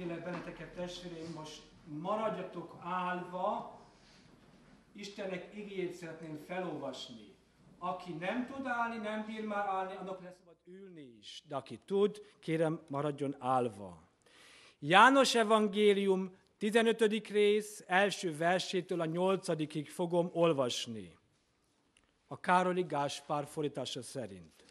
kérlek benneteket, testvéreim, most maradjatok állva, Istennek igényét szeretném felolvasni. Aki nem tud állni, nem bír már állni, annak lesz szabad ülni is. De aki tud, kérem, maradjon állva. János Evangélium 15. rész első versétől a 8. fogom olvasni. A Károli Gáspár fordítása szerint.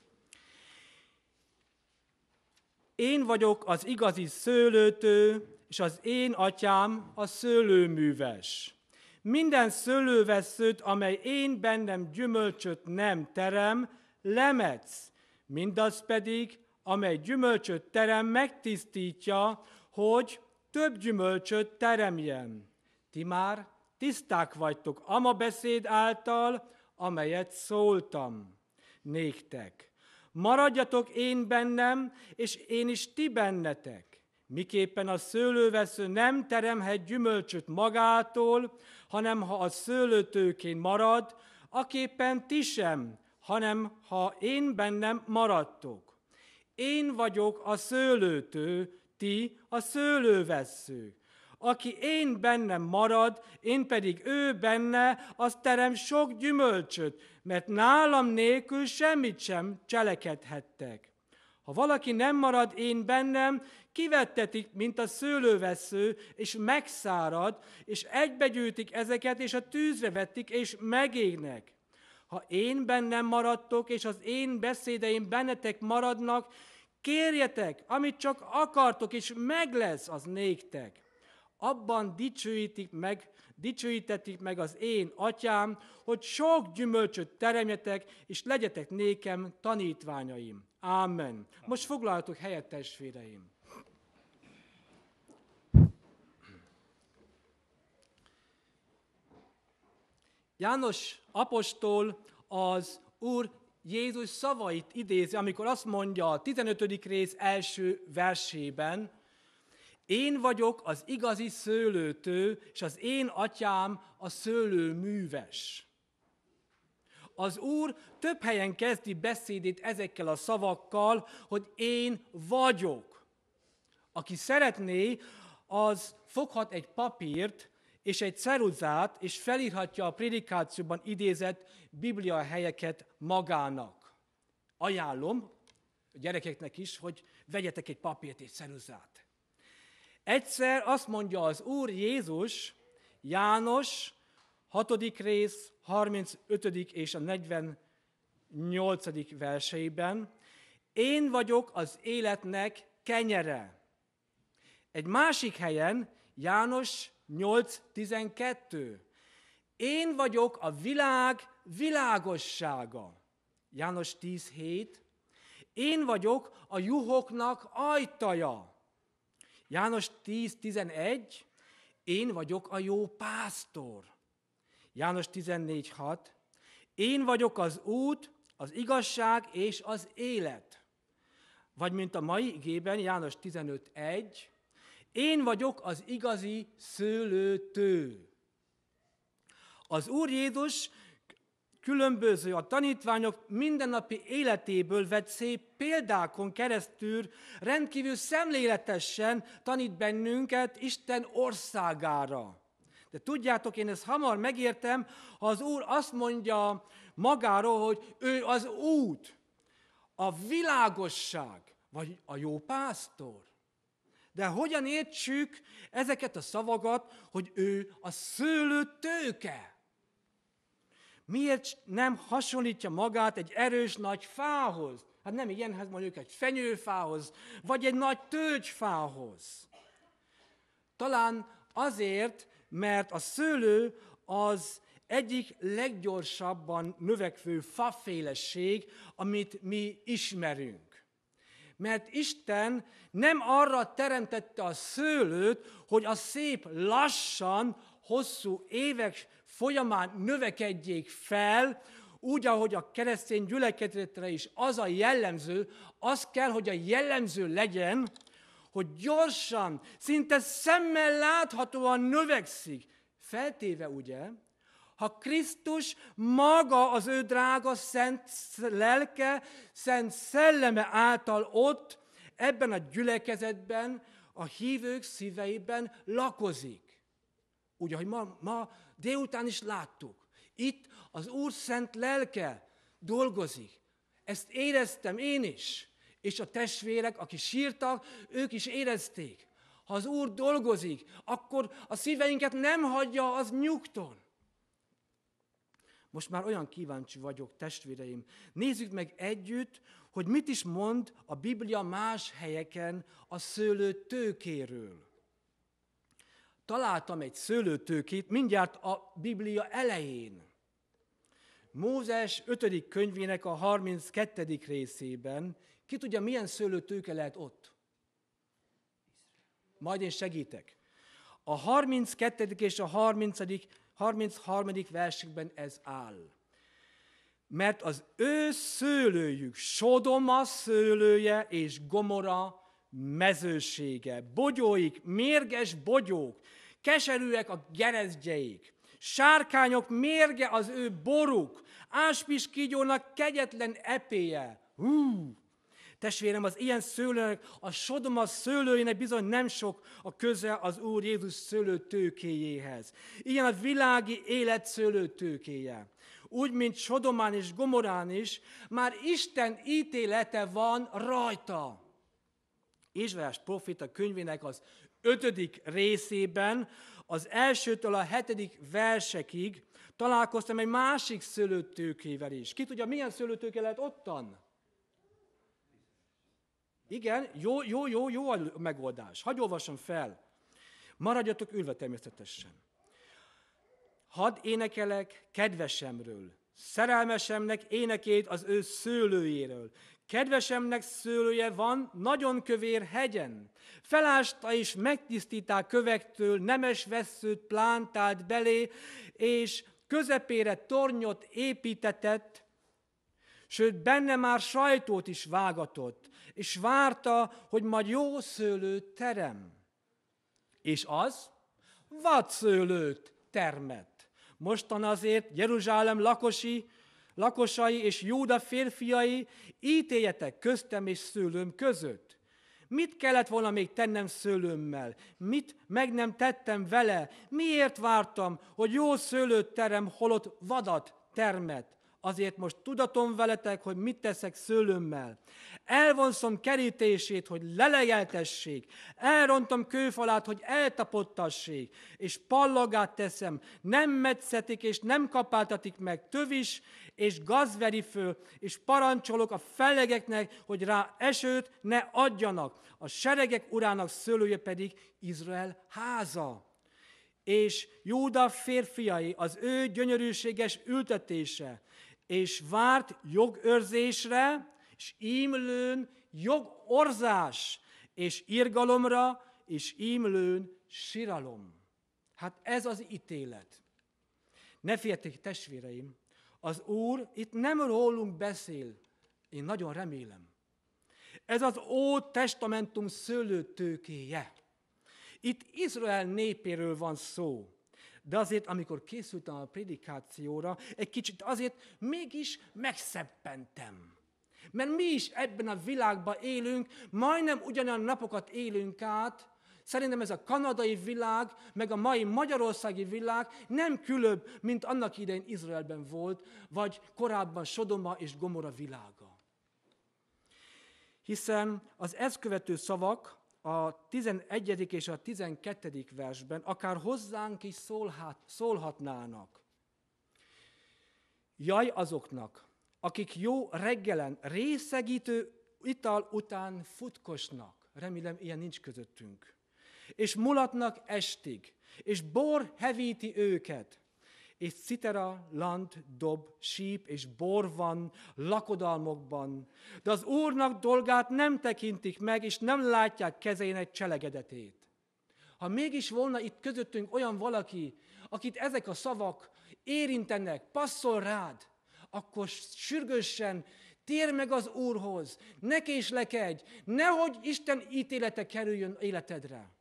Én vagyok az igazi szőlőtő, és az én atyám a szőlőműves. Minden szőlőveszőt, amely én bennem gyümölcsöt nem terem, lemetsz, mindaz pedig, amely gyümölcsöt terem, megtisztítja, hogy több gyümölcsöt teremjen. Ti már tiszták vagytok ama beszéd által, amelyet szóltam néktek. Maradjatok én bennem, és én is ti bennetek. Miképpen a szőlővesző nem teremhet gyümölcsöt magától, hanem ha a szőlőtőkén marad, aképpen ti sem, hanem ha én bennem maradtok. Én vagyok a szőlőtő, ti a szőlővesszők. Aki én bennem marad, én pedig ő benne, az terem sok gyümölcsöt, mert nálam nélkül semmit sem cselekedhettek. Ha valaki nem marad én bennem, kivettetik, mint a szőlővesző, és megszárad, és egybegyűjtik ezeket, és a tűzre vettik, és megégnek. Ha én bennem maradtok, és az én beszédeim bennetek maradnak, kérjetek, amit csak akartok, és meg lesz az néktek abban dicsőítik meg, dicsőítetik meg az én atyám, hogy sok gyümölcsöt teremjetek, és legyetek nékem tanítványaim. Ámen. Most foglaltok helyet, testvéreim. János apostol az Úr Jézus szavait idézi, amikor azt mondja a 15. rész első versében, én vagyok az igazi szőlőtő, és az én atyám a szőlőműves. Az Úr több helyen kezdi beszédét ezekkel a szavakkal, hogy én vagyok. Aki szeretné, az foghat egy papírt és egy ceruzát, és felírhatja a prédikációban idézett biblia helyeket magának. Ajánlom a gyerekeknek is, hogy vegyetek egy papírt és ceruzát Egyszer azt mondja az Úr Jézus, János, 6. rész, 35. és a 48. verseiben, én vagyok az életnek kenyere. Egy másik helyen, János 8.12. Én vagyok a világ világossága. János 10.7. Én vagyok a juhoknak ajtaja. János 10.11, én vagyok a jó pásztor. János 14.6, én vagyok az út, az igazság és az élet. Vagy mint a mai igében, János 15.1, én vagyok az igazi szőlőtő. Az Úr Jézus különböző, a tanítványok mindennapi életéből vett szép példákon keresztül rendkívül szemléletesen tanít bennünket Isten országára. De tudjátok, én ezt hamar megértem, ha az Úr azt mondja magáról, hogy ő az út, a világosság, vagy a jó pásztor. De hogyan értsük ezeket a szavakat, hogy ő a szőlő tőke? Miért nem hasonlítja magát egy erős nagy fához? Hát nem ilyenhez, hát mondjuk egy fenyőfához, vagy egy nagy tölgyfához. Talán azért, mert a szőlő az egyik leggyorsabban növekvő faféleség, amit mi ismerünk. Mert Isten nem arra teremtette a szőlőt, hogy a szép lassan hosszú évek folyamán növekedjék fel, úgy, ahogy a keresztény gyülekezetre is az a jellemző, az kell, hogy a jellemző legyen, hogy gyorsan, szinte szemmel láthatóan növekszik. Feltéve ugye, ha Krisztus maga az ő drága szent lelke, szent szelleme által ott, ebben a gyülekezetben, a hívők szíveiben lakozik. Ugye, ahogy ma, ma délután is láttuk. Itt az Úr szent lelke dolgozik. Ezt éreztem én is. És a testvérek, akik sírtak, ők is érezték. Ha az Úr dolgozik, akkor a szíveinket nem hagyja az nyugton. Most már olyan kíváncsi vagyok, testvéreim. Nézzük meg együtt, hogy mit is mond a Biblia más helyeken a szőlő tőkéről találtam egy szőlőtőkét mindjárt a Biblia elején. Mózes 5. könyvének a 32. részében, ki tudja, milyen szőlőtőke lehet ott? Majd én segítek. A 32. és a 30. 33. versikben ez áll. Mert az ő szőlőjük, Sodoma szőlője és Gomora mezősége, bogyóik, mérges bogyók, Keserűek a gerezgyeik, sárkányok mérge az ő boruk, áspis kígyónak kegyetlen epéje. Hú! Testvérem, az ilyen szőlőnek, a Sodoma szőlőjének bizony nem sok a köze az Úr Jézus szőlő tőkéjéhez. Ilyen a világi élet szőlő tőkéje. Úgy, mint Sodomán és Gomorán is, már Isten ítélete van rajta. Izsvás profita könyvének az ötödik részében, az elsőtől a hetedik versekig találkoztam egy másik szőlőtőkével is. Ki tudja, milyen szőlőtőke lehet ottan? Igen, jó, jó, jó, jó a megoldás. Hagy olvasom fel. Maradjatok ülve természetesen. Hadd énekelek kedvesemről, szerelmesemnek énekét az ő szőlőjéről. Kedvesemnek szőlője van nagyon kövér hegyen. Felásta és megtisztítá kövektől nemes veszőt plántált belé, és közepére tornyot építetett, sőt benne már sajtót is vágatott, és várta, hogy majd jó szőlőt terem. És az vadszőlőt termett. Mostan azért Jeruzsálem lakosi lakosai és Júda férfiai, ítéljetek köztem és szőlőm között. Mit kellett volna még tennem szőlőmmel? Mit meg nem tettem vele? Miért vártam, hogy jó szőlőt terem, holott vadat termet? Azért most tudatom veletek, hogy mit teszek szőlőmmel. Elvonszom kerítését, hogy lelejeltessék. Elrontom kőfalát, hogy eltapottassék. És pallagát teszem. Nem metszetik és nem kapáltatik meg tövis, és gazveri föl, és parancsolok a felegeknek, hogy rá esőt ne adjanak. A seregek urának szőlője pedig Izrael háza és Júda férfiai, az ő gyönyörűséges ültetése, és várt jogőrzésre, és ímlőn jogorzás, és irgalomra, és ímlőn siralom. Hát ez az ítélet. Ne féltek, testvéreim, az Úr itt nem rólunk beszél, én nagyon remélem. Ez az Ó testamentum szőlőtőkéje. Itt Izrael népéről van szó de azért, amikor készültem a prédikációra, egy kicsit azért mégis megszeppentem. Mert mi is ebben a világban élünk, majdnem ugyanolyan napokat élünk át, Szerintem ez a kanadai világ, meg a mai magyarországi világ nem különb, mint annak idején Izraelben volt, vagy korábban Sodoma és Gomora világa. Hiszen az ezt követő szavak, a 11. és a 12. versben akár hozzánk is szólhat, szólhatnának. Jaj azoknak, akik jó reggelen részegítő ital után futkosnak, remélem ilyen nincs közöttünk, és mulatnak estig, és bor hevíti őket, és citera, land, dob, síp és bor van lakodalmokban. De az Úrnak dolgát nem tekintik meg, és nem látják kezének cselegedetét. Ha mégis volna itt közöttünk olyan valaki, akit ezek a szavak érintenek, passzol rád, akkor sürgősen tér meg az Úrhoz, ne késlekedj, nehogy Isten ítélete kerüljön életedre.